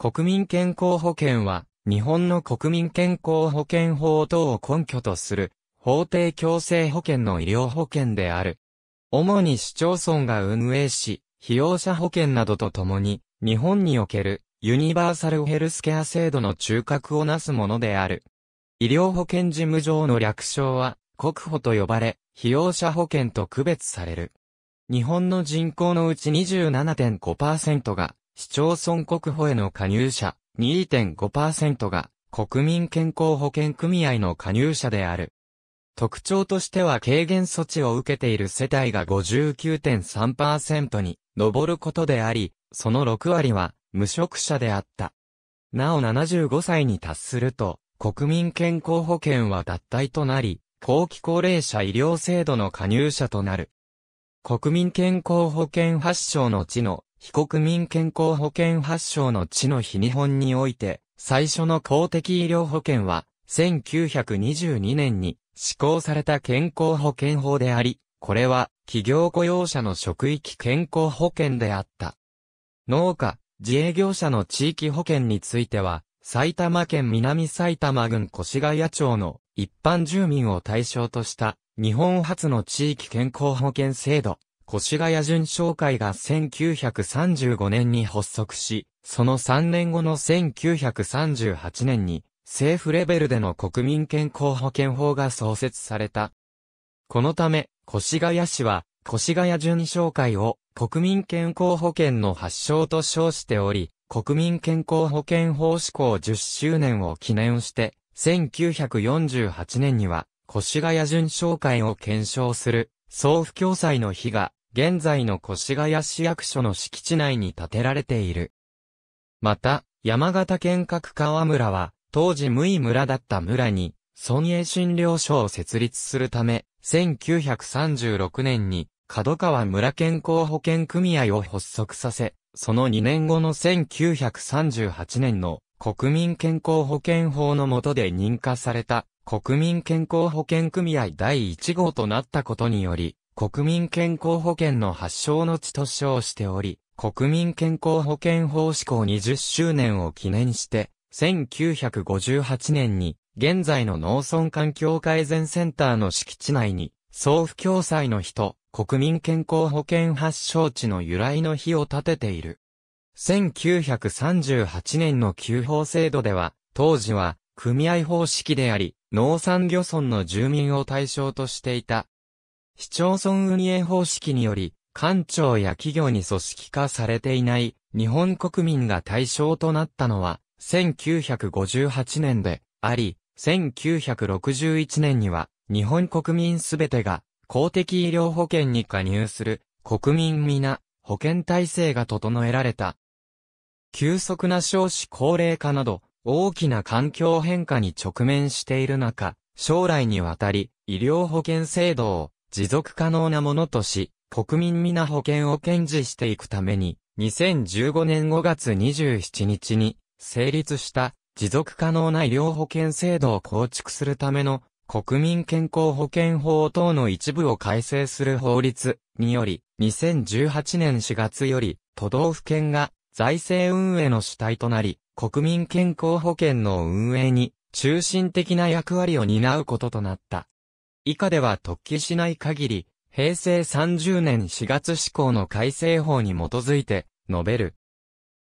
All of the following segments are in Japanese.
国民健康保険は、日本の国民健康保険法等を根拠とする、法定強制保険の医療保険である。主に市町村が運営し、被用者保険などとともに、日本におけるユニバーサルヘルスケア制度の中核をなすものである。医療保険事務上の略称は、国保と呼ばれ、被用者保険と区別される。日本の人口のうち27.5%が市町村国保への加入者2.5%が国民健康保険組合の加入者である。特徴としては軽減措置を受けている世帯が59.3%に上ることであり、その6割は無職者であった。なお75歳に達すると、国民健康保険は脱退となり、後期高齢者医療制度の加入者となる。国民健康保険発祥の地の被告民健康保険発祥の地の日日本において、最初の公的医療保険は、1922年に施行された健康保険法であり、これは企業雇用者の職域健康保険であった。農家、自営業者の地域保険については、埼玉県南埼玉郡越谷町の一般住民を対象とした日本初の地域健康保険制度越谷巡商会が1935年に発足し、その3年後の1938年に、政府レベルでの国民健康保険法が創設された。このため、越谷市は、越谷巡商会を国民健康保険の発祥と称しており、国民健康保険法施行10周年を記念して、1948年には、越谷巡商会を検証する、総府共済の日が現在の越谷市役所の敷地内に建てられている。また、山形県各川村は、当時無意村だった村に、村営診療所を設立するため、1936年に、角川村健康保険組合を発足させ、その2年後の1938年の国民健康保険法の下で認可された国民健康保険組合第1号となったことにより、国民健康保険の発祥の地と称しており、国民健康保険法施行20周年を記念して、1958年に、現在の農村環境改善センターの敷地内に、総不共済の日と、国民健康保険発祥地の由来の日を立てている。1938年の旧法制度では、当時は、組合方式であり、農産漁村の住民を対象としていた、市町村運営方式により、官庁や企業に組織化されていない日本国民が対象となったのは1958年であり、1961年には日本国民すべてが公的医療保険に加入する国民皆保険体制が整えられた。急速な少子高齢化など大きな環境変化に直面している中、将来にわたり医療保険制度を持続可能なものとし、国民皆保険を堅持していくために、2015年5月27日に成立した持続可能な医療保険制度を構築するための国民健康保険法等の一部を改正する法律により、2018年4月より都道府県が財政運営の主体となり、国民健康保険の運営に中心的な役割を担うこととなった。以下では突起しない限り、平成30年4月施行の改正法に基づいて、述べる。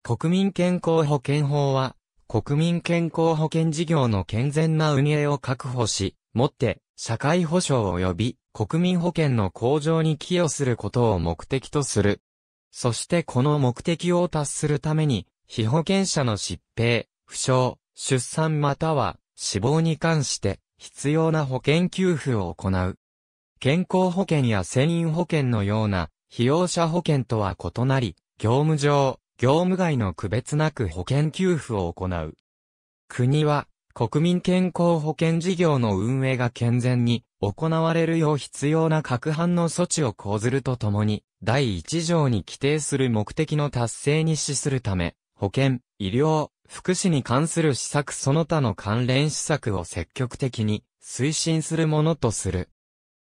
国民健康保険法は、国民健康保険事業の健全な運営を確保し、もって、社会保障及び国民保険の向上に寄与することを目的とする。そしてこの目的を達するために、被保険者の疾病、負傷、出産または死亡に関して、必要な保険給付を行う。健康保険や専任保険のような、被用者保険とは異なり、業務上、業務外の区別なく保険給付を行う。国は、国民健康保険事業の運営が健全に行われるよう必要な各般の措置を講ずるとともに、第1条に規定する目的の達成に資するため、保険、医療、福祉に関する施策その他の関連施策を積極的に推進するものとする。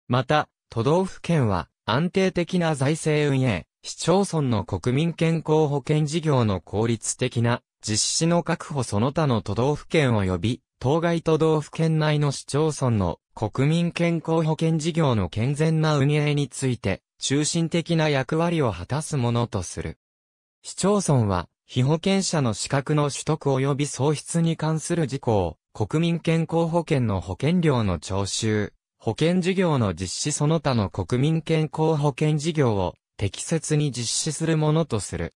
また、都道府県は安定的な財政運営、市町村の国民健康保険事業の効率的な実施の確保その他の都道府県及び当該都道府県内の市町村の国民健康保険事業の健全な運営について中心的な役割を果たすものとする。市町村は被保険者の資格の取得及び喪失に関する事項、国民健康保険の保険料の徴収、保険事業の実施その他の国民健康保険事業を適切に実施するものとする。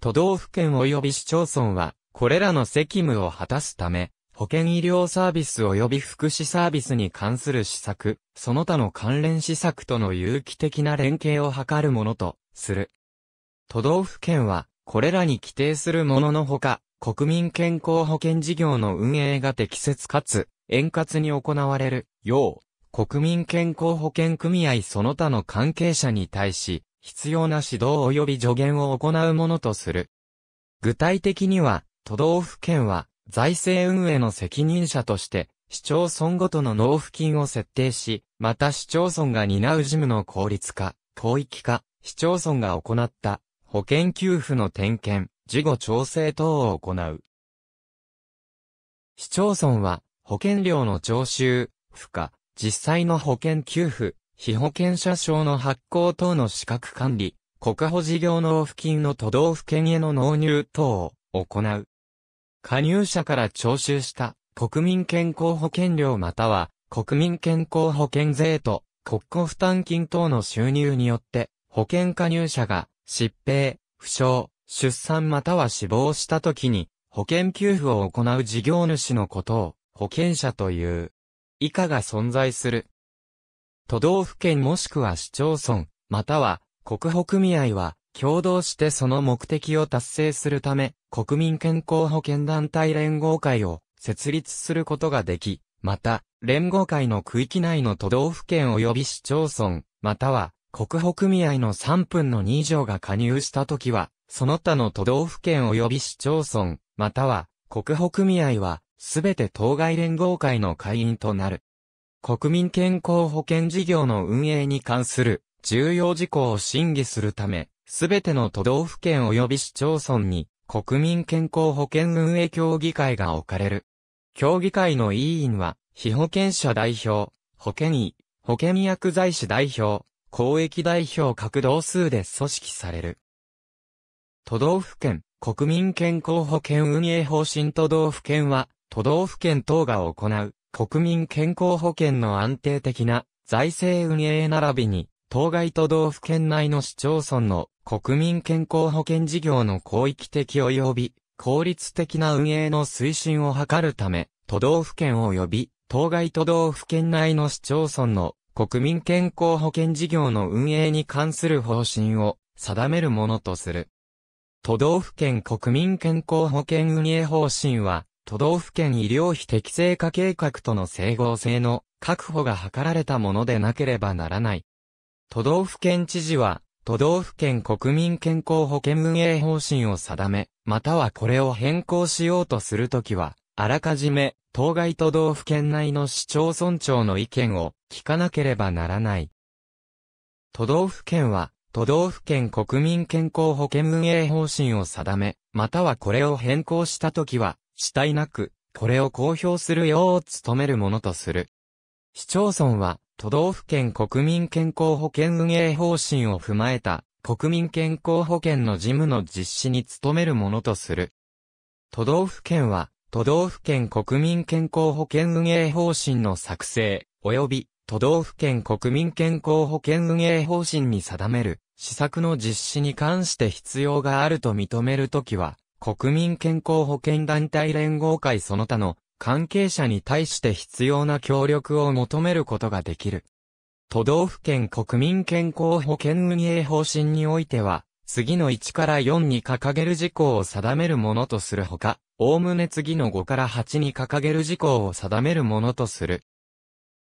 都道府県及び市町村は、これらの責務を果たすため、保険医療サービス及び福祉サービスに関する施策、その他の関連施策との有機的な連携を図るものとする。都道府県は、これらに規定するもののほか、国民健康保険事業の運営が適切かつ、円滑に行われる、よう、国民健康保険組合その他の関係者に対し、必要な指導及び助言を行うものとする。具体的には、都道府県は、財政運営の責任者として、市町村ごとの納付金を設定し、また市町村が担う事務の効率化、広域化、市町村が行った保険給付の点検、事後調整等を行う。市町村は、保険料の徴収、付加、実際の保険給付、被保険者証の発行等の資格管理、国保事業納付金の都道府県への納入等を行う。加入者から徴収した国民健康保険料または国民健康保険税と国庫負担金等の収入によって保険加入者が疾病、負傷、出産または死亡した時に、保険給付を行う事業主のことを、保険者という。以下が存在する。都道府県もしくは市町村、または、国保組合は、共同してその目的を達成するため、国民健康保険団体連合会を設立することができ、また、連合会の区域内の都道府県及び市町村、または国保組合の3分の2以上が加入したときは、その他の都道府県及び市町村、または国保組合は、すべて当該連合会の会員となる。国民健康保険事業の運営に関する重要事項を審議するため、すべての都道府県及び市町村に国民健康保険運営協議会が置かれる。協議会の委員は、被保険者代表、保険医、保険薬剤師代表、公益代表各同数で組織される。都道府県、国民健康保険運営方針都道府県は、都道府県等が行う、国民健康保険の安定的な財政運営並びに、当該都道府県内の市町村の国民健康保険事業の広域的及び効率的な運営の推進を図るため、都道府県及び当該都道府県内の市町村の国民健康保険事業の運営に関する方針を定めるものとする。都道府県国民健康保険運営方針は、都道府県医療費適正化計画との整合性の確保が図られたものでなければならない。都道府県知事は、都道府県国民健康保険運営方針を定め、またはこれを変更しようとするときは、あらかじめ、当該都道府県内の市町村長の意見を聞かなければならない。都道府県は、都道府県国民健康保険運営方針を定め、またはこれを変更したときは、死体なく、これを公表するよう努めるものとする。市町村は、都道府県国民健康保険運営方針を踏まえた、国民健康保険の事務の実施に努めるものとする。都道府県は、都道府県国民健康保険運営方針の作成、及び都道府県国民健康保険運営方針に定める施策の実施に関して必要があると認めるときは、国民健康保険団体連合会その他の関係者に対して必要な協力を求めることができる。都道府県国民健康保険運営方針においては、次の1から4に掲げる事項を定めるものとするほか、おおむね次の5から8に掲げる事項を定めるものとする。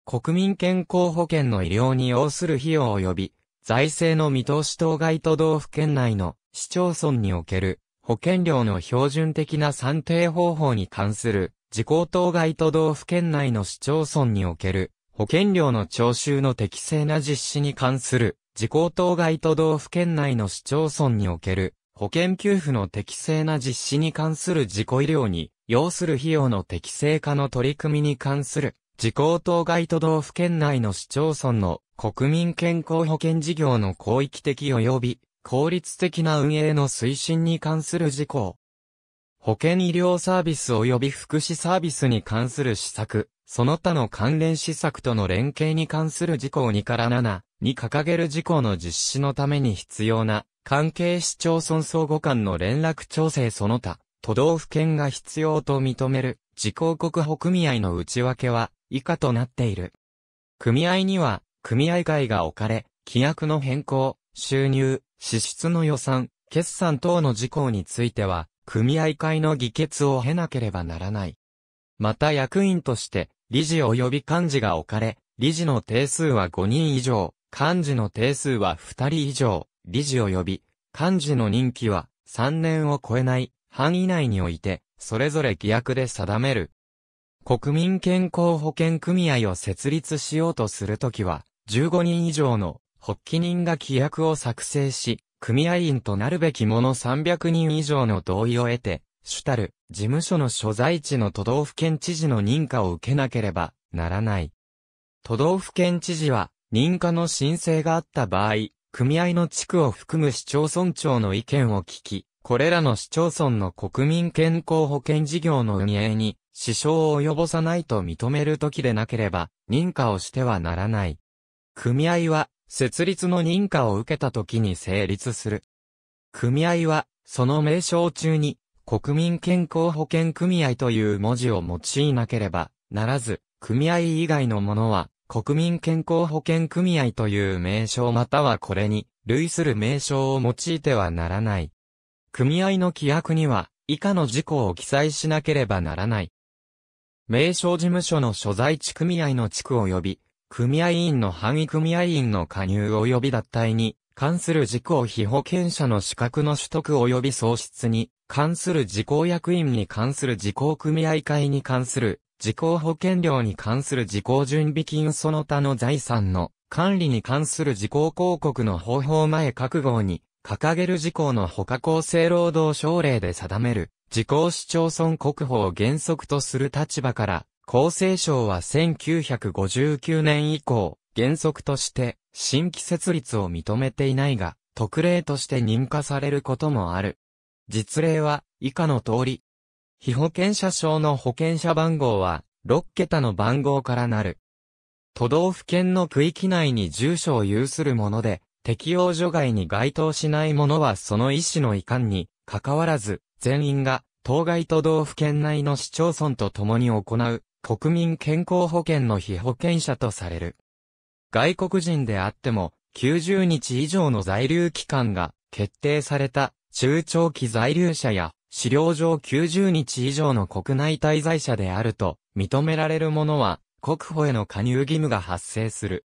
国民健康保険の医療に要する費用及び、財政の見通し当該都道府県内の市町村における保険料の標準的な算定方法に関する事項当該都道府県内の市町村における保険料の徴収の適正な実施に関する事項当該都道府県内の市町村における保険給付の適正な実施に関する自己医療に要する費用の適正化の取り組みに関する自公党外都道府県内の市町村の国民健康保険事業の広域的及び効率的な運営の推進に関する事項。保険医療サービス及び福祉サービスに関する施策、その他の関連施策との連携に関する事項2から7に掲げる事項の実施のために必要な関係市町村相互間の連絡調整その他、都道府県が必要と認める自公国保組合の内訳は、以下となっている。組合には、組合会が置かれ、規約の変更、収入、支出の予算、決算等の事項については、組合会の議決を経なければならない。また役員として、理事及び幹事が置かれ、理事の定数は5人以上、幹事の定数は2人以上、理事及び幹事の任期は3年を超えない範囲内において、それぞれ規約で定める。国民健康保険組合を設立しようとするときは、15人以上の発起人が規約を作成し、組合員となるべきの300人以上の同意を得て、主たる事務所の所在地の都道府県知事の認可を受けなければならない。都道府県知事は認可の申請があった場合、組合の地区を含む市町村長の意見を聞き、これらの市町村の国民健康保険事業の運営に支障を及ぼさないと認める時でなければ、認可をしてはならない。組合は、設立の認可を受けた時に成立する。組合は、その名称中に、国民健康保険組合という文字を用いなければ、ならず、組合以外のものは、国民健康保険組合という名称またはこれに、類する名称を用いてはならない。組合の規約には、以下の事項を記載しなければならない。名称事務所の所在地組合の地区及び、組合員の範囲組合員の加入及び脱退に関する事項被保険者の資格の取得及び喪失に関する事項役員に関する事項組合会に関する事項保険料に関する事項準備金その他の財産の管理に関する事項広告の方法前各号に掲げる事項の他厚生労働省令で定める自公市町村国保を原則とする立場から、厚生省は1959年以降、原則として、新規設立を認めていないが、特例として認可されることもある。実例は、以下の通り。被保険者証の保険者番号は、6桁の番号からなる。都道府県の区域内に住所を有するもので、適用除外に該当しないものはその意思の遺憾に、関わらず、全員が当該都道府県内の市町村と共に行う国民健康保険の非保険者とされる。外国人であっても90日以上の在留期間が決定された中長期在留者や資料上90日以上の国内滞在者であると認められるものは国保への加入義務が発生する。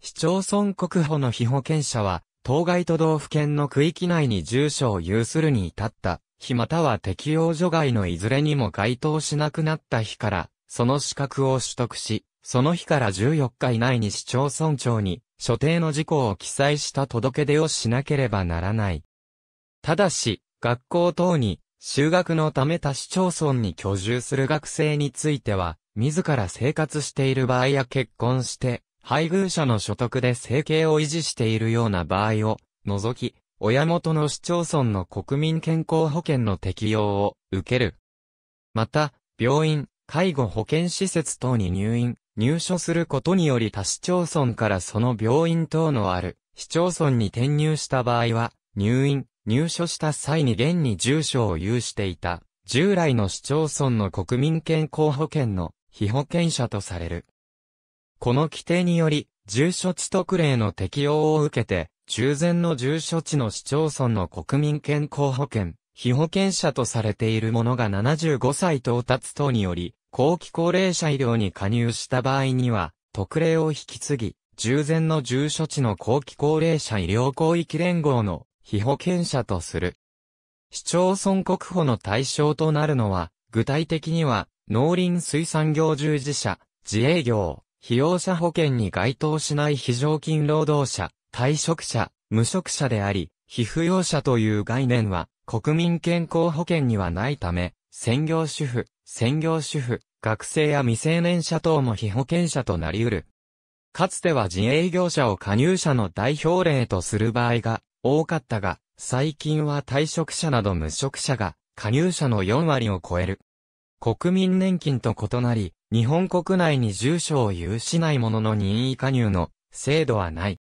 市町村国保の非保険者は当該都道府県の区域内に住所を有するに至った日または適用除外のいずれにも該当しなくなった日から、その資格を取得し、その日から14日以内に市町村長に、所定の事項を記載した届出をしなければならない。ただし、学校等に、修学のため他市町村に居住する学生については、自ら生活している場合や結婚して、配偶者の所得で生計を維持しているような場合を、除き、親元の市町村の国民健康保険の適用を受ける。また、病院、介護保険施設等に入院、入所することにより他市町村からその病院等のある市町村に転入した場合は、入院、入所した際に現に住所を有していた、従来の市町村の国民健康保険の被保険者とされる。この規定により、住所地特例の適用を受けて、従前の住所地の市町村の国民健康保険、被保険者とされている者が75歳到達等により、後期高齢者医療に加入した場合には、特例を引き継ぎ、従前の住所地の後期高齢者医療広域連合の被保険者とする。市町村国保の対象となるのは、具体的には、農林水産業従事者、自営業、被用者保険に該当しない非常勤労働者、退職者、無職者であり、被扶養者という概念は、国民健康保険にはないため、専業主婦、専業主婦、学生や未成年者等も被保険者となり得る。かつては自営業者を加入者の代表例とする場合が多かったが、最近は退職者など無職者が加入者の4割を超える。国民年金と異なり、日本国内に住所を有しない者の任意加入の制度はない。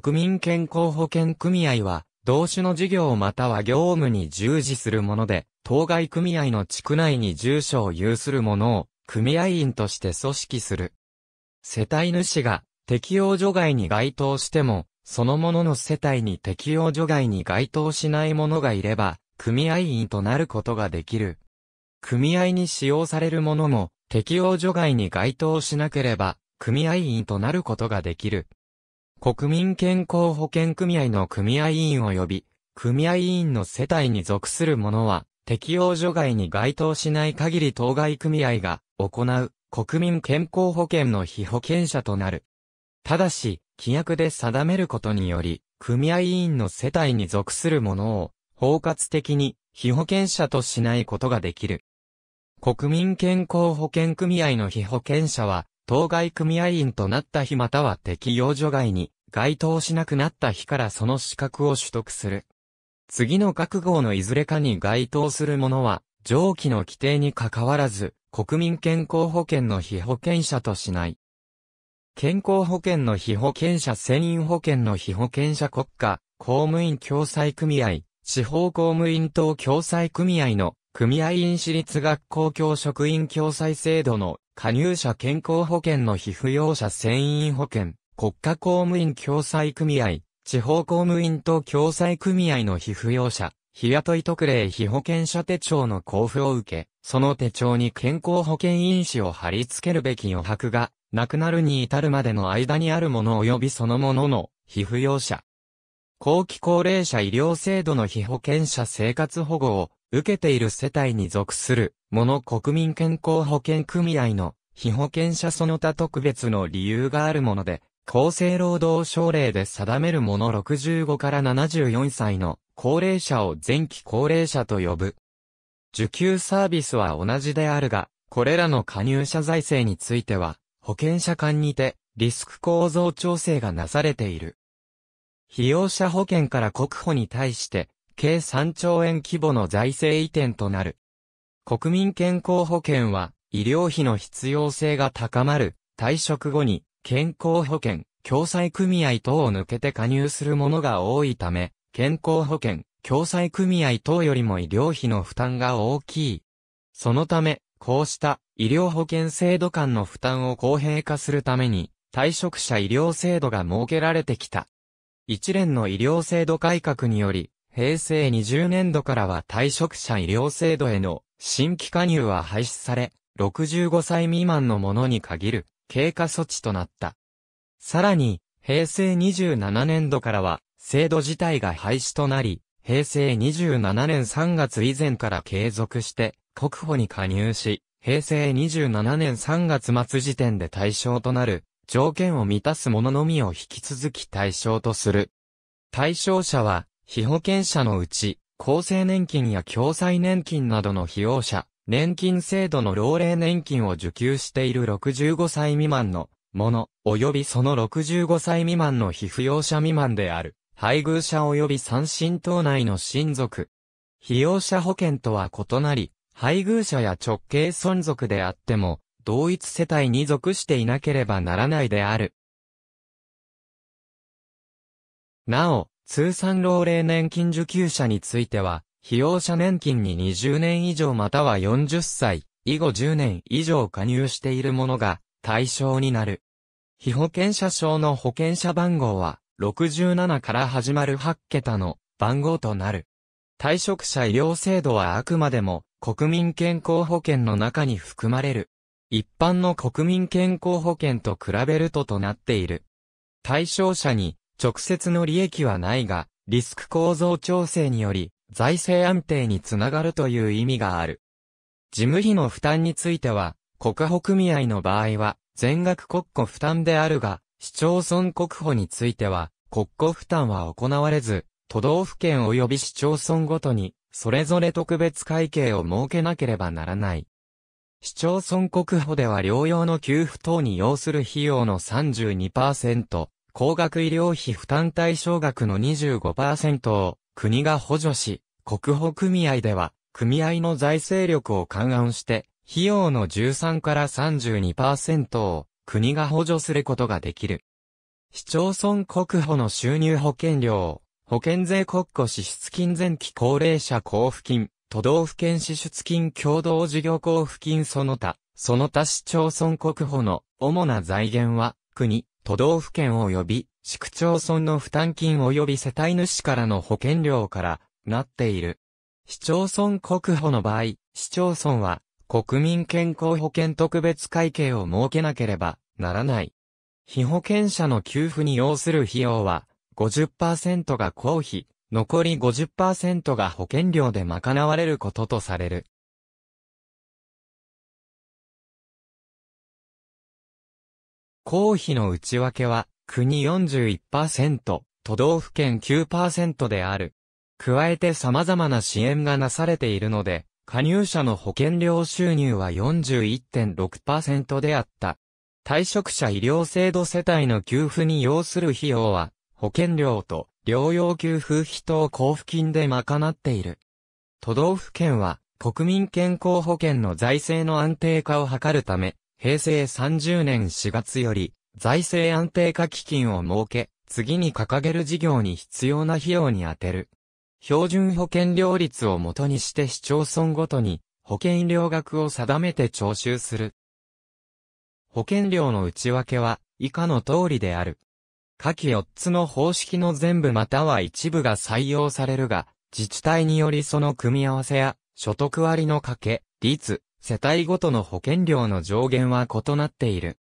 国民健康保険組合は、同種の事業または業務に従事するもので、当該組合の地区内に住所を有するものを、組合員として組織する。世帯主が適用除外に該当しても、そのものの世帯に適用除外に該当しないものがいれば、組合員となることができる。組合に使用されるものも、適用除外に該当しなければ、組合員となることができる。国民健康保険組合の組合委員及び、組合委員の世帯に属する者は、適用除外に該当しない限り当該組合が行う国民健康保険の被保険者となる。ただし、規約で定めることにより、組合委員の世帯に属する者を包括的に被保険者としないことができる。国民健康保険組合の被保険者は、当該組合員となった日または適用除外に該当しなくなった日からその資格を取得する。次の各号のいずれかに該当するものは、上記の規定に関わらず、国民健康保険の被保険者としない。健康保険の被保険者専員保険の被保険者国家、公務員共済組合、地方公務員等共済組合の組合員私立学校教職員共済制度の加入者健康保険の被扶養者繊員保険、国家公務員共済組合、地方公務員と共済組合の被扶養者、日雇い特例被保険者手帳の交付を受け、その手帳に健康保険因子を貼り付けるべき余白が、亡くなるに至るまでの間にあるもの及びそのものの、被扶養者。後期高齢者医療制度の被保険者生活保護を受けている世帯に属する、もの国民健康保険組合の、被保険者その他特別の理由があるもので、厚生労働省令で定めるもの65から74歳の高齢者を前期高齢者と呼ぶ。受給サービスは同じであるが、これらの加入者財政については、保険者間にて、リスク構造調整がなされている。被用者保険から国保に対して、計3兆円規模の財政移転となる。国民健康保険は、医療費の必要性が高まる、退職後に、健康保険、共済組合等を抜けて加入するものが多いため、健康保険、共済組合等よりも医療費の負担が大きい。そのため、こうした医療保険制度間の負担を公平化するために、退職者医療制度が設けられてきた。一連の医療制度改革により、平成20年度からは退職者医療制度への新規加入は廃止され、65歳未満のものに限る経過措置となった。さらに、平成27年度からは制度自体が廃止となり、平成27年3月以前から継続して国保に加入し、平成27年3月末時点で対象となる条件を満たすもののみを引き続き対象とする。対象者は被保険者のうち、厚生年金や共済年金などの費用者、年金制度の老齢年金を受給している65歳未満のもの、及びその65歳未満の被扶養者未満である、配偶者及び三親等内の親族。被用者保険とは異なり、配偶者や直系存続であっても、同一世帯に属していなければならないである。なお、通算老齢年金受給者については、被用者年金に20年以上または40歳、以後10年以上加入しているものが対象になる。被保険者証の保険者番号は、67から始まる8桁の番号となる。退職者医療制度はあくまでも国民健康保険の中に含まれる。一般の国民健康保険と比べるととなっている。対象者に直接の利益はないが、リスク構造調整により、財政安定につながるという意味がある。事務費の負担については、国保組合の場合は、全額国庫負担であるが、市町村国保については、国庫負担は行われず、都道府県及び市町村ごとに、それぞれ特別会計を設けなければならない。市町村国保では療養の給付等に要する費用の32%、高額医療費負担対象額の25%を国が補助し、国保組合では組合の財政力を勘案して、費用の13から32%を国が補助することができる。市町村国保の収入保険料、保険税国庫支出金前期高齢者交付金、都道府県支出金共同事業交付金その他、その他市町村国保の主な財源は、国、都道府県及び市区町村の負担金及び世帯主からの保険料からなっている。市町村国保の場合、市町村は国民健康保険特別会計を設けなければならない。被保険者の給付に要する費用は50%が公費、残り50%が保険料で賄われることとされる。公費の内訳は、国41%、都道府県9%である。加えて様々な支援がなされているので、加入者の保険料収入は41.6%であった。退職者医療制度世帯の給付に要する費用は、保険料と療養給付費等交付金で賄っている。都道府県は、国民健康保険の財政の安定化を図るため、平成30年4月より、財政安定化基金を設け、次に掲げる事業に必要な費用に充てる。標準保険料率をもとにして市町村ごとに保険料額を定めて徴収する。保険料の内訳は以下の通りである。下記4つの方式の全部または一部が採用されるが、自治体によりその組み合わせや所得割の掛け、率、世帯ごとの保険料の上限は異なっている。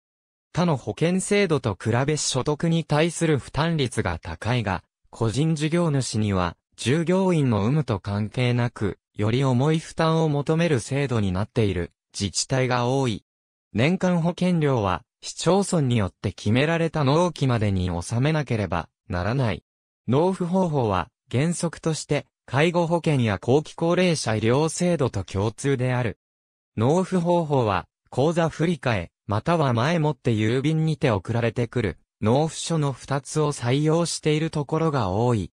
他の保険制度と比べ所得に対する負担率が高いが、個人事業主には、従業員の有無と関係なく、より重い負担を求める制度になっている自治体が多い。年間保険料は市町村によって決められた納期までに納めなければならない。納付方法は原則として介護保険や後期高齢者医療制度と共通である。納付方法は、口座振替、または前もって郵便にて送られてくる、納付書の2つを採用しているところが多い。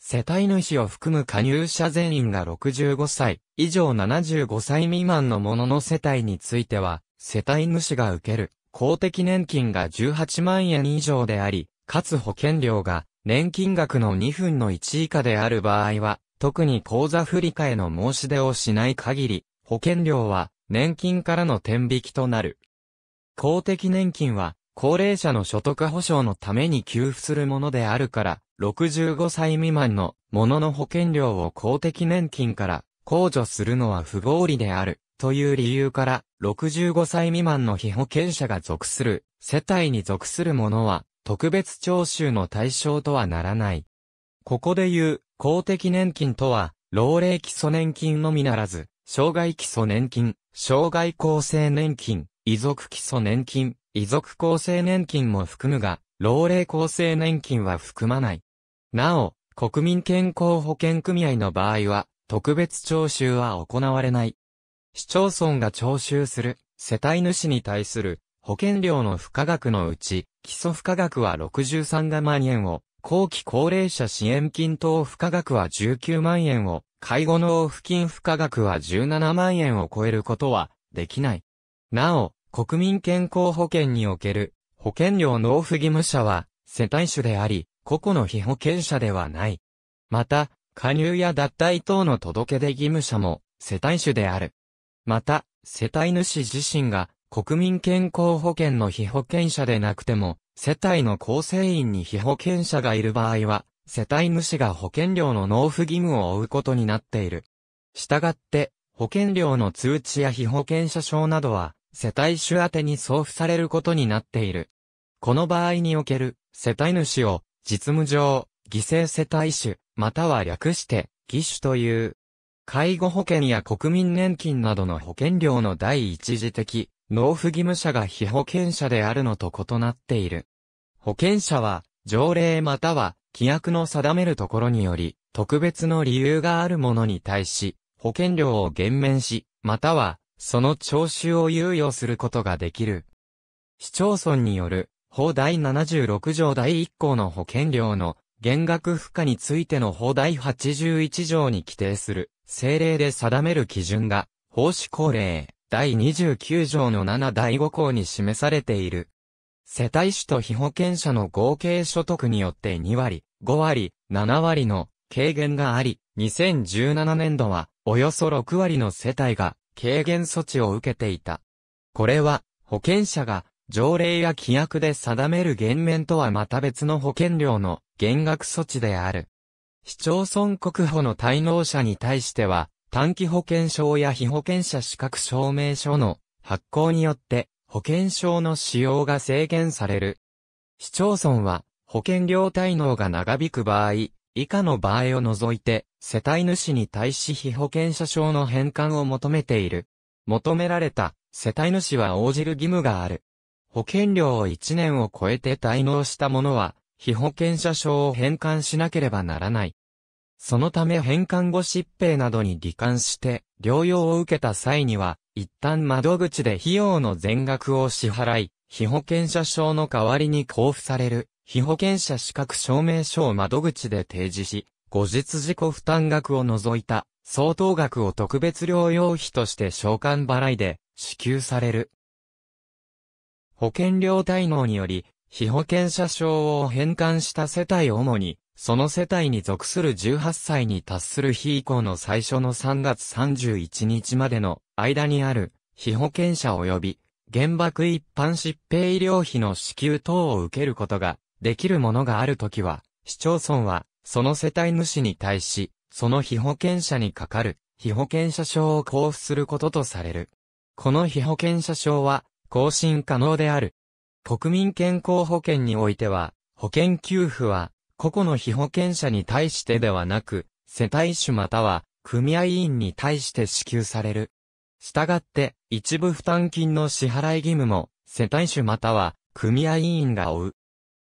世帯主を含む加入者全員が65歳、以上75歳未満のものの世帯については、世帯主が受ける公的年金が18万円以上であり、かつ保険料が年金額の2分の1以下である場合は、特に口座振替の申し出をしない限り、保険料は年金からの転引きとなる。公的年金は高齢者の所得保障のために給付するものであるから、65歳未満のものの保険料を公的年金から控除するのは不合理である。という理由から、65歳未満の被保険者が属する、世帯に属する者は、特別徴収の対象とはならない。ここで言う、公的年金とは、老齢基礎年金のみならず、障害基礎年金、障害厚生年金、遺族基礎年金、遺族厚生年金も含むが、老齢厚生年金は含まない。なお、国民健康保険組合の場合は、特別徴収は行われない。市町村が徴収する世帯主に対する保険料の付加額のうち、基礎付加額は63万円を、後期高齢者支援金等付加額は19万円を、介護納付金付加額は17万円を超えることはできない。なお、国民健康保険における保険料納付義務者は世帯主であり、個々の被保険者ではない。また、加入や脱退等の届け出義務者も世帯主である。また、世帯主自身が国民健康保険の被保険者でなくても、世帯の構成員に被保険者がいる場合は、世帯主が保険料の納付義務を負うことになっている。したがって、保険料の通知や被保険者証などは、世帯主宛に送付されることになっている。この場合における、世帯主を、実務上、犠牲世帯主、または略して、義手という。介護保険や国民年金などの保険料の第一次的、納付義務者が被保険者であるのと異なっている。保険者は、条例または規約の定めるところにより、特別の理由があるものに対し、保険料を減免し、または、その徴収を猶予することができる。市町村による、法第76条第1項の保険料の減額負荷についての法第81条に規定する、政令で定める基準が、法施高令、第29条の7第5項に示されている。世帯主と被保険者の合計所得によって2割、5割、7割の軽減があり、2017年度はおよそ6割の世帯が軽減措置を受けていた。これは保険者が条例や規約で定める減免とはまた別の保険料の減額措置である。市町村国保の滞納者に対しては、短期保険証や被保険者資格証明書の発行によって、保険証の使用が制限される。市町村は、保険料滞納が長引く場合、以下の場合を除いて、世帯主に対し被保険者証の返還を求めている。求められた、世帯主は応じる義務がある。保険料を1年を超えて滞納した者は、被保険者証を返還しなければならない。そのため返還後疾病などに罹患して、療養を受けた際には、一旦窓口で費用の全額を支払い、被保険者証の代わりに交付される、被保険者資格証明書を窓口で提示し、後日自己負担額を除いた、相当額を特別療養費として償還払いで支給される。保険料滞納により、被保険者証を返還した世帯主に、その世帯に属する18歳に達する日以降の最初の3月31日までの間にある被保険者及び原爆一般疾病医療費の支給等を受けることができるものがあるときは、市町村はその世帯主に対し、その被保険者にかかる被保険者証を交付することとされる。この被保険者証は更新可能である。国民健康保険においては、保険給付は個々の被保険者に対してではなく、世帯主または組合員に対して支給される。したがって、一部負担金の支払い義務も、世帯主または組合員が負う。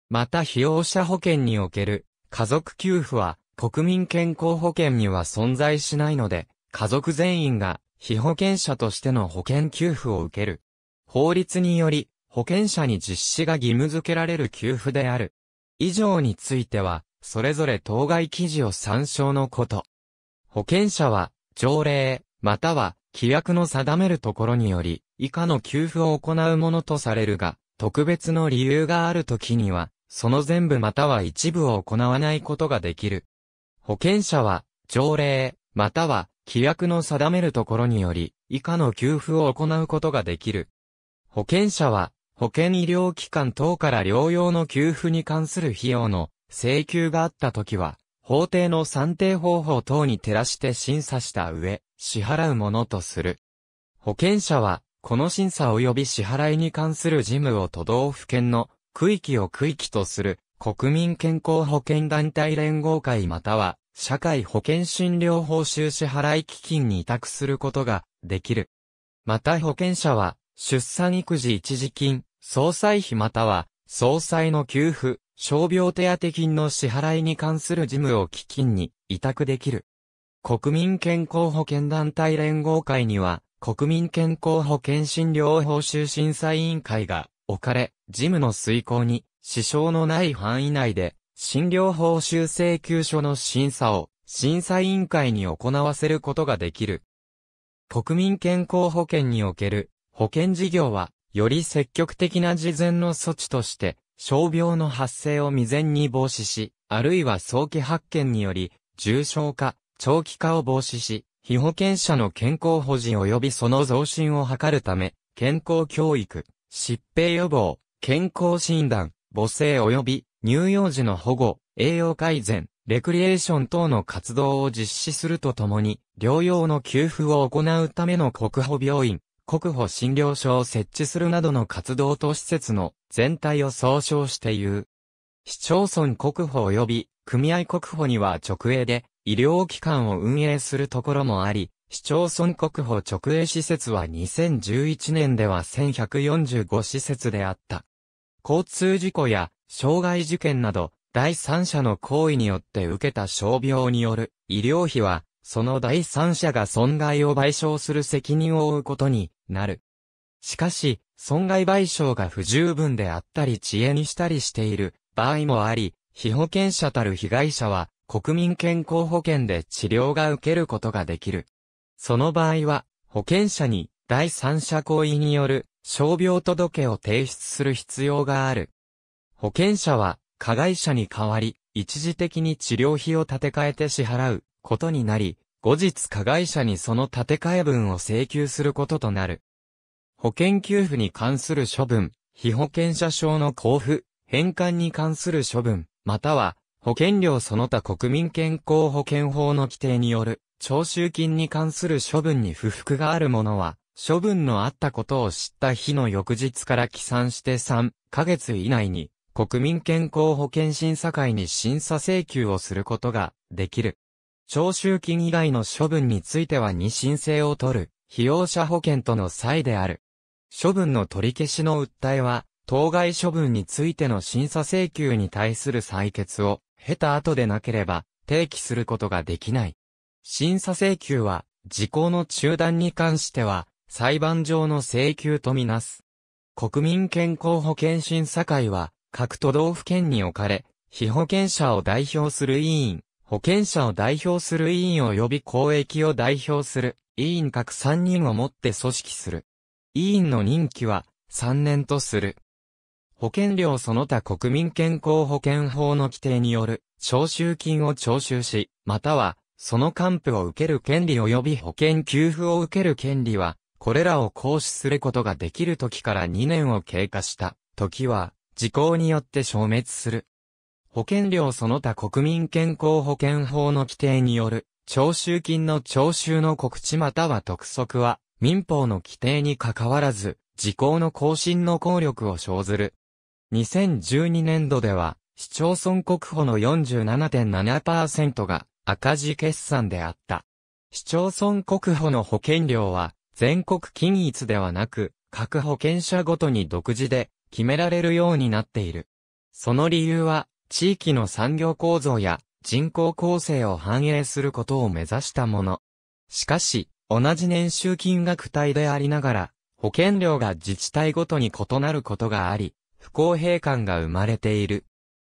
また、被用者保険における家族給付は、国民健康保険には存在しないので、家族全員が被保険者としての保険給付を受ける。法律により、保険者に実施が義務付けられる給付である。以上については、それぞれ当該記事を参照のこと。保険者は、条例、または、規約の定めるところにより、以下の給付を行うものとされるが、特別の理由があるときには、その全部または一部を行わないことができる。保険者は、条例、または、規約の定めるところにより、以下の給付を行うことができる。保険者は、保険医療機関等から療養の給付に関する費用の請求があったときは、法定の算定方法等に照らして審査した上、支払うものとする。保険者は、この審査及び支払いに関する事務を都道府県の区域を区域とする国民健康保険団体連合会または社会保険診療報酬支払い基金に委託することができる。また保険者は出産育児一時金、総裁費または、総裁の給付、傷病手当金の支払いに関する事務を基金に委託できる。国民健康保険団体連合会には、国民健康保険診療報酬審査委員会が置かれ、事務の遂行に支障のない範囲内で、診療報酬請求書の審査を審査委員会に行わせることができる。国民健康保険における保険事業は、より積極的な事前の措置として、傷病の発生を未然に防止し、あるいは早期発見により、重症化、長期化を防止し、被保険者の健康保持及びその増進を図るため、健康教育、疾病予防、健康診断、母性及び乳幼児の保護、栄養改善、レクリエーション等の活動を実施するとともに、療養の給付を行うための国保病院、国保診療所を設置するなどの活動と施設の全体を総称して言う。市町村国保及び組合国保には直営で医療機関を運営するところもあり、市町村国保直営施設は2011年では1145施設であった。交通事故や障害事件など第三者の行為によって受けた傷病による医療費はその第三者が損害を賠償する責任を負うことになる。しかし、損害賠償が不十分であったり遅延したりしている場合もあり、被保険者たる被害者は国民健康保険で治療が受けることができる。その場合は、保険者に第三者行為による傷病届を提出する必要がある。保険者は加害者に代わり、一時的に治療費を立て替えて支払うことになり、後日加害者にその建て替え分を請求することとなる。保険給付に関する処分、被保険者証の交付、返還に関する処分、または、保険料その他国民健康保険法の規定による、徴収金に関する処分に不服がある者は、処分のあったことを知った日の翌日から起算して3ヶ月以内に、国民健康保険審査会に審査請求をすることができる。徴収金以外の処分については二申請を取る、被用者保険との際である。処分の取り消しの訴えは、当該処分についての審査請求に対する採決を経た後でなければ提起することができない。審査請求は、時効の中断に関しては、裁判上の請求とみなす。国民健康保険審査会は、各都道府県に置かれ、被保険者を代表する委員、保険者を代表する委員及び公益を代表する委員各3人をもって組織する。委員の任期は3年とする。保険料その他国民健康保険法の規定による徴収金を徴収し、またはその還付を受ける権利及び保険給付を受ける権利は、これらを行使することができる時から2年を経過した時は、時効によって消滅する。保険料その他国民健康保険法の規定による、徴収金の徴収の告知または督促は、民法の規定に関わらず、時効の更新の効力を生ずる。2012年度では、市町村国保の47.7%が赤字決算であった。市町村国保の保険料は、全国均一ではなく、各保険者ごとに独自で決められるようになっている。その理由は、地域の産業構造や人口構成を反映することを目指したもの。しかし、同じ年収金額帯でありながら、保険料が自治体ごとに異なることがあり、不公平感が生まれている。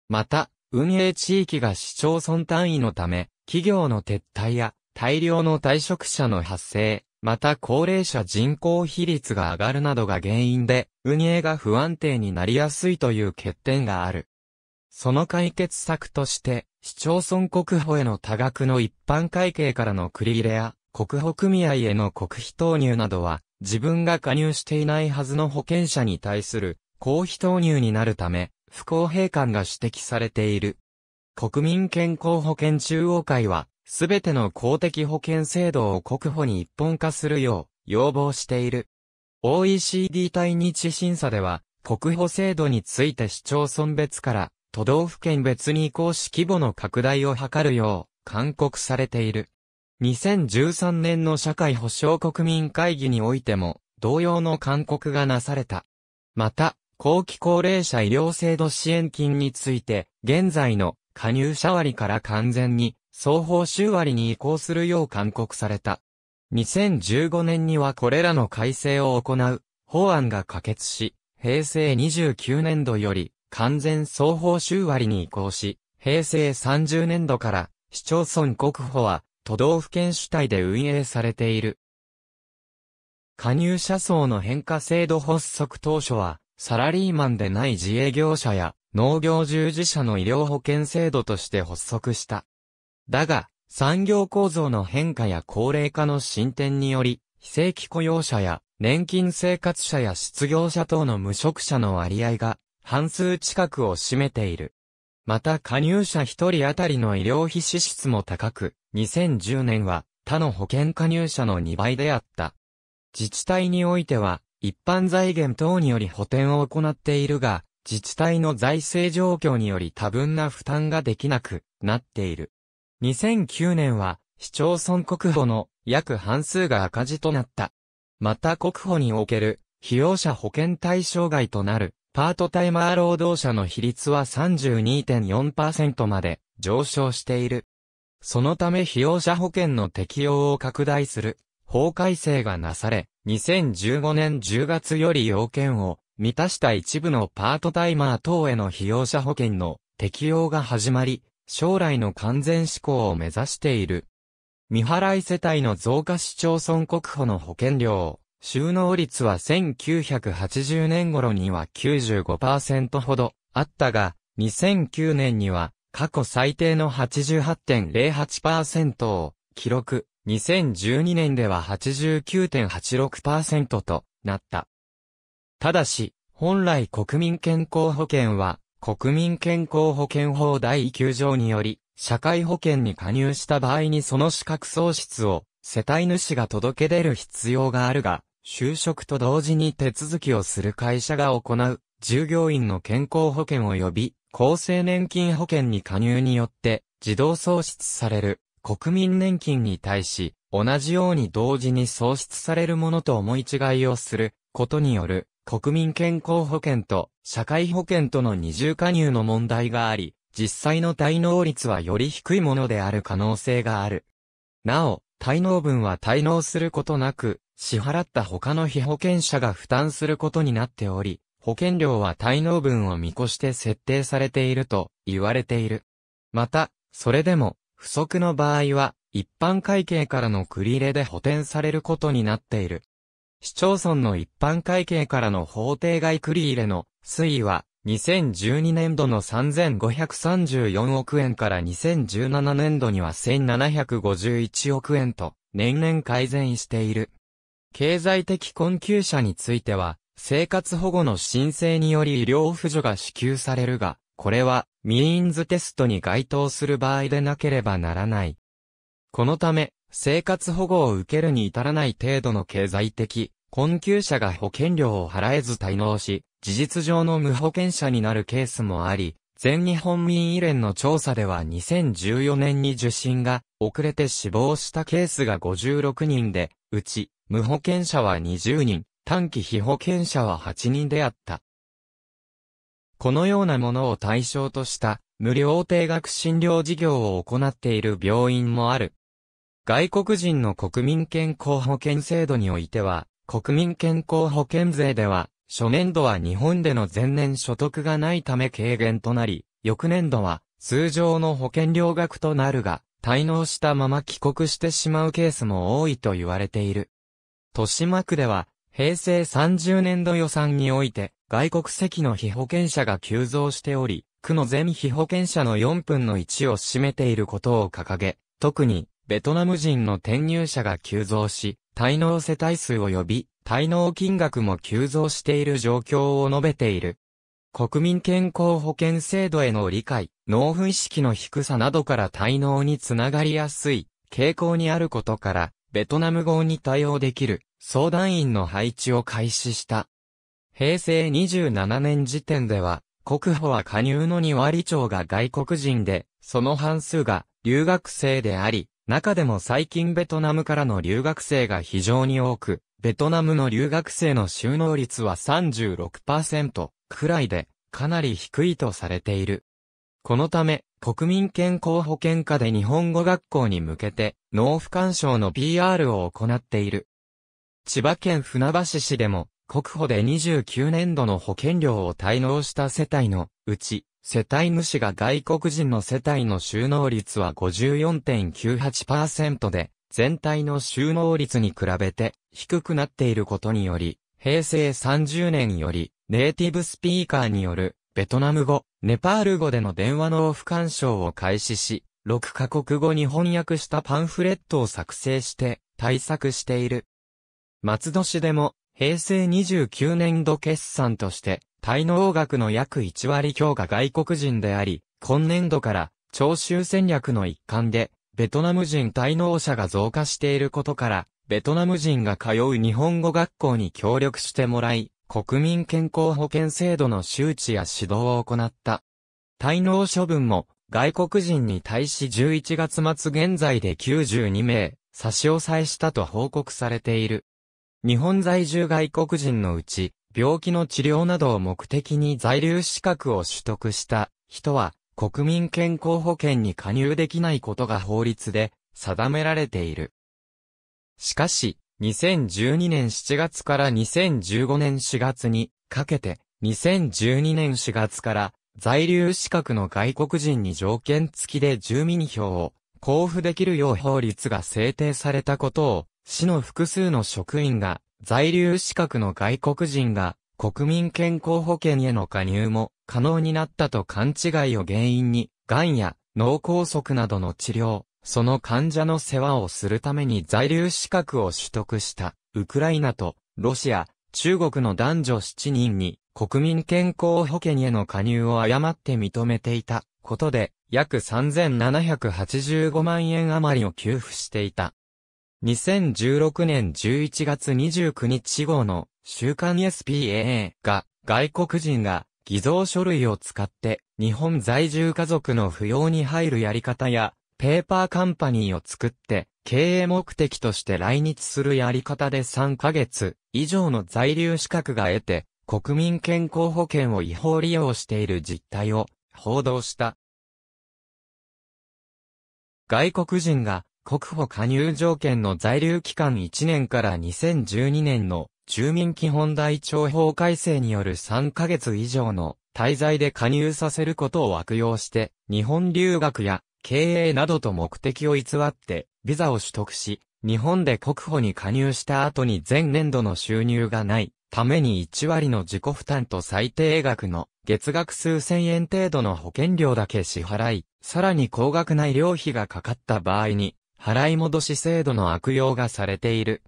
また、運営地域が市町村単位のため、企業の撤退や大量の退職者の発生、また高齢者人口比率が上がるなどが原因で、運営が不安定になりやすいという欠点がある。その解決策として、市町村国保への多額の一般会計からの繰り入れや、国保組合への国費投入などは、自分が加入していないはずの保険者に対する公費投入になるため、不公平感が指摘されている。国民健康保険中央会は、すべての公的保険制度を国保に一本化するよう要望している。OECD 対日審査では、国保制度について市町村別から都道府県別に移行し規模の拡大を図るよう、勧告されている。2013年の社会保障国民会議においても、同様の勧告がなされた。また、後期高齢者医療制度支援金について、現在の加入者割から完全に、双方週割に移行するよう勧告された。2015年にはこれらの改正を行う法案が可決し、平成29年度より完全総報酬割に移行し、平成30年度から市町村国保は都道府県主体で運営されている。加入者層の変化制度発足当初は、サラリーマンでない自営業者や農業従事者の医療保険制度として発足した。だが、産業構造の変化や高齢化の進展により、非正規雇用者や年金生活者や失業者等の無職者の割合が半数近くを占めている。また加入者1人当たりの医療費支出も高く、2010年は他の保険加入者の2倍であった。自治体においては、一般財源等により補填を行っているが、自治体の財政状況により多分な負担ができなくなっている。2009年は、市町村国保の約半数が赤字となった。また国保における、被用者保険対象外となるパートタイマー労働者の比率は32.4%まで上昇している。そのため費用者保険の適用を拡大する法改正がなされ、2015年10月より要件を満たした一部のパートタイマー等への費用者保険の適用が始まり、将来の完全施行を目指している。未払い世帯の増加市町村国保の保険料、収納率は1980年頃には95%ほどあったが、2009年には過去最低の88.08%を記録、2012年では89.86%となった。ただし、本来国民健康保険は、国民健康保険法第9条により、社会保険に加入した場合にその資格喪失を、世帯主が届け出る必要があるが、就職と同時に手続きをする会社が行う、従業員の健康保険及び、厚生年金保険に加入によって、自動創出される、国民年金に対し、同じように同時に創出されるものと思い違いをする、ことによる、国民健康保険と社会保険との二重加入の問題があり、実際の滞納率はより低いものである可能性がある。なお、滞納分は滞納することなく、支払った他の被保険者が負担することになっており、保険料は滞納分を見越して設定されていると言われている。また、それでも、不足の場合は、一般会計からの繰り入れで補填されることになっている。市町村の一般会計からの法定外繰り入れの推移は、2012年度の3534億円から2017年度には1751億円と、年々改善している。経済的困窮者については、生活保護の申請により医療扶助が支給されるが、これは、ミーンズテストに該当する場合でなければならない。このため、生活保護を受けるに至らない程度の経済的、困窮者が保険料を払えず滞納し、事実上の無保険者になるケースもあり、全日本民医連の調査では2014年に受診が遅れて死亡したケースが56人で、うち無保険者は20人、短期被保険者は8人であった。このようなものを対象とした無料定額診療事業を行っている病院もある。外国人の国民健康保険制度においては、国民健康保険税では、初年度は日本での前年所得がないため軽減となり、翌年度は通常の保険料額となるが、滞納したまま帰国してしまうケースも多いと言われている。豊島区では、平成30年度予算において、外国籍の被保険者が急増しており、区の全被保険者の4分の1を占めていることを掲げ、特に、ベトナム人の転入者が急増し、滞納世帯数及び、滞納金額も急増している状況を述べている。国民健康保険制度への理解、納付意識の低さなどから滞納につながりやすい傾向にあることから、ベトナム語に対応できる相談員の配置を開始した。平成27年時点では、国保は加入の2割超が外国人で、その半数が留学生であり、中でも最近ベトナムからの留学生が非常に多く、ベトナムの留学生の収納率は36%くらいで、かなり低いとされている。このため、国民健康保険課で日本語学校に向けて、農夫官賞の PR を行っている。千葉県船橋市でも、国保で29年度の保険料を滞納した世帯のうち、世帯主が外国人の世帯の収納率は54.98%で、全体の収納率に比べて低くなっていることにより、平成30年よりネイティブスピーカーによるベトナム語、ネパール語での電話のオフ干渉を開始し、6カ国語に翻訳したパンフレットを作成して、対策している。松戸市でも、平成29年度決算として、滞納額の約1割強が外国人であり、今年度から、徴収戦略の一環で、ベトナム人滞納者が増加していることから、ベトナム人が通う日本語学校に協力してもらい、国民健康保険制度の周知や指導を行った。滞納処分も外国人に対し11月末現在で92名差し押さえしたと報告されている。日本在住外国人のうち病気の治療などを目的に在留資格を取得した人は国民健康保険に加入できないことが法律で定められている。しかし、2012年7月から2015年4月にかけて、2012年4月から在留資格の外国人に条件付きで住民票を交付できるよう法律が制定されたことを、市の複数の職員が在留資格の外国人が国民健康保険への加入も可能になったと勘違いを原因に、癌や脳梗塞などの治療、その患者の世話をするために在留資格を取得した、ウクライナと、ロシア、中国の男女7人に、国民健康保険への加入を誤って認めていたことで、約3785万円余りを給付していた。2016年11月29日号の週刊 SPAA が外国人が偽造書類を使って日本在住家族の扶養に入るやり方やペーパーカンパニーを作って、経営目的として来日するやり方で3ヶ月以上の在留資格が得て、国民健康保険を違法利用している実態を報道した。外国人が国保加入条件の在留期間1年から2012年の住民基本台帳法改正による3ヶ月以上の滞在で加入させることを悪用して、日本留学や経営などと目的を偽って、ビザを取得し、日本で国保に加入した後に前年度の収入がないために1割の自己負担と最低額の月額数千円程度の保険料だけ支払い、さらに高額な医療費がかかった場合に、払い戻し制度の悪用がされている。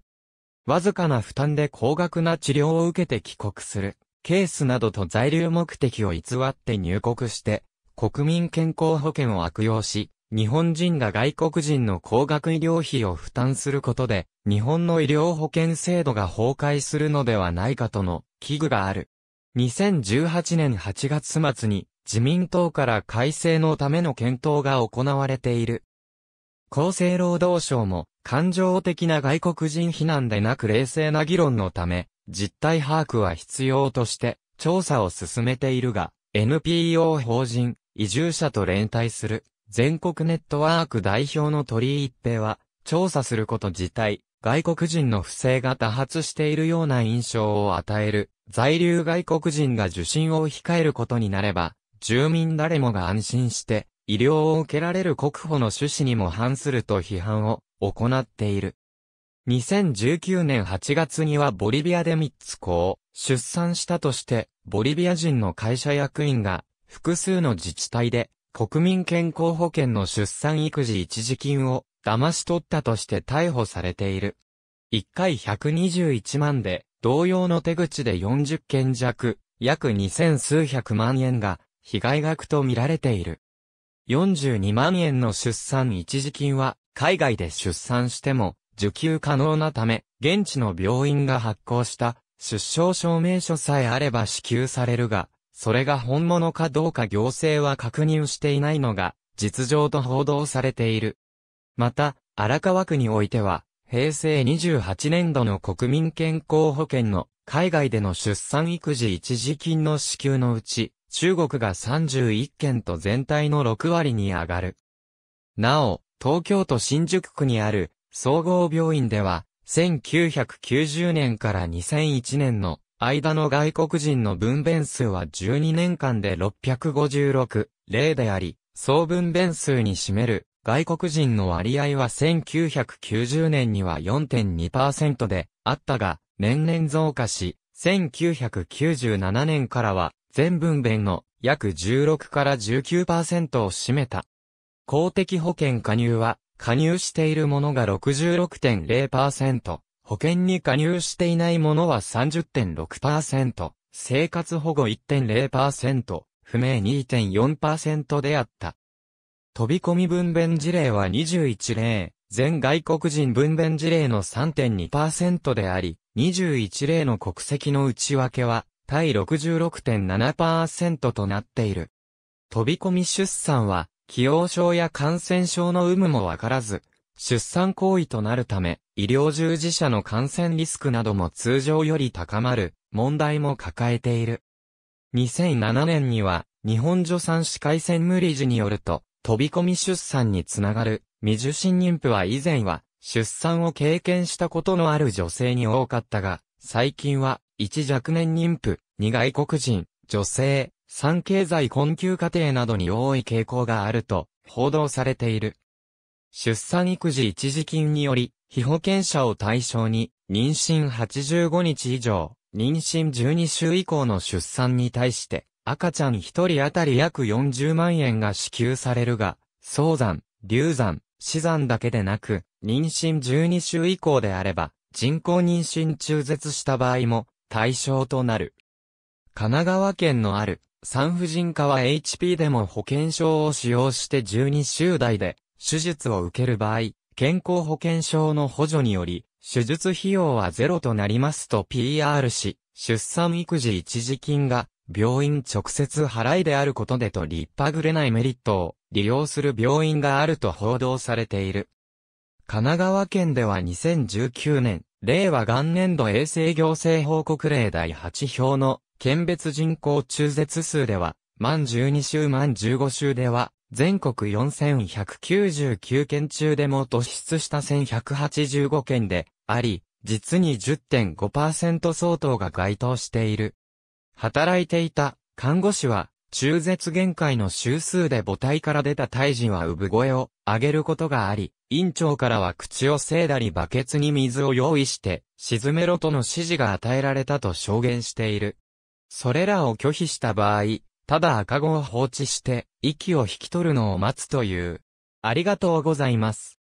わずかな負担で高額な治療を受けて帰国するケースなどと在留目的を偽って入国して、国民健康保険を悪用し、日本人が外国人の高額医療費を負担することで、日本の医療保険制度が崩壊するのではないかとの危惧がある。2018年8月末に自民党から改正のための検討が行われている。厚生労働省も感情的な外国人避難でなく冷静な議論のため、実態把握は必要として調査を進めているが、NPO 法人移住者と連帯する、全国ネットワーク代表の鳥居一平は、調査すること自体、外国人の不正が多発しているような印象を与える、在留外国人が受診を控えることになれば、住民誰もが安心して、医療を受けられる国保の趣旨にも反すると批判を行っている。2019年8月にはボリビアで3つ子を出産したとして、ボリビア人の会社役員が複数の自治体で、国民健康保険の出産育児一時金を騙し取ったとして逮捕されている。1回121万で、同様の手口で40件弱、約2000数百万円が、被害額と見られている。42万円の出産一時金は、海外で出産しても、受給可能なため、現地の病院が発行した、出生証明書さえあれば支給されるが、それが本物かどうか行政は確認していないのが、実情と報道されている。また、荒川区においては、平成28年度の国民健康保険の海外での出産育児一時金の支給のうち、中国が31件と全体の6割に上がる。なお、東京都新宿区にある総合病院では、1990年から2001年の間の外国人の分娩数は12年間で656例であり、総分娩数に占める外国人の割合は1990年には4.2%であったが、年々増加し、1997年からは全分娩の約16から19%を占めた。公的保険加入は加入しているものが66.0%、保険に加入していないものは30.6%、生活保護1.0%、不明2.4%であった。飛び込み分娩事例は21例、全外国人分娩事例の3.2%であり、21例の国籍の内訳は、対66.7%となっている。飛び込み出産は、既往症や感染症の有無もわからず、出産行為となるため、医療従事者の感染リスクなども通常より高まる問題も抱えている。2007年には、日本助産師会専務理事によると、飛び込み出産につながる未受診妊婦は以前は、出産を経験したことのある女性に多かったが、最近は、一若年妊婦、二外国人、女性、産経済困窮家庭などに多い傾向があると報道されている。出産育児一時金により、被保険者を対象に、妊娠85日以上、妊娠12週以降の出産に対して、赤ちゃん1人当たり約40万円が支給されるが、早産、流産、死産だけでなく、妊娠12週以降であれば、人工妊娠中絶した場合も、対象となる。神奈川県のある、産婦人科は HP でも保険証を使用して12週台で、手術を受ける場合、健康保険証の補助により、手術費用はゼロとなりますと PR し、出産育児一時金が病院直接払いであることでと立派ぐれないメリットを利用する病院があると報道されている。神奈川県では2019年、令和元年度衛生行政報告令第8表の県別人口中絶数では、満12週満15週では、全国4199件中でも突出した1185件であり、実に10.5%相当が該当している。働いていた看護師は、中絶限界の周数で母体から出た胎児は産声を上げることがあり、院長からは口をせいだりバケツに水を用意して、沈めろとの指示が与えられたと証言している。それらを拒否した場合、ただ赤子を放置して、息を引き取るのを待つという。ありがとうございます。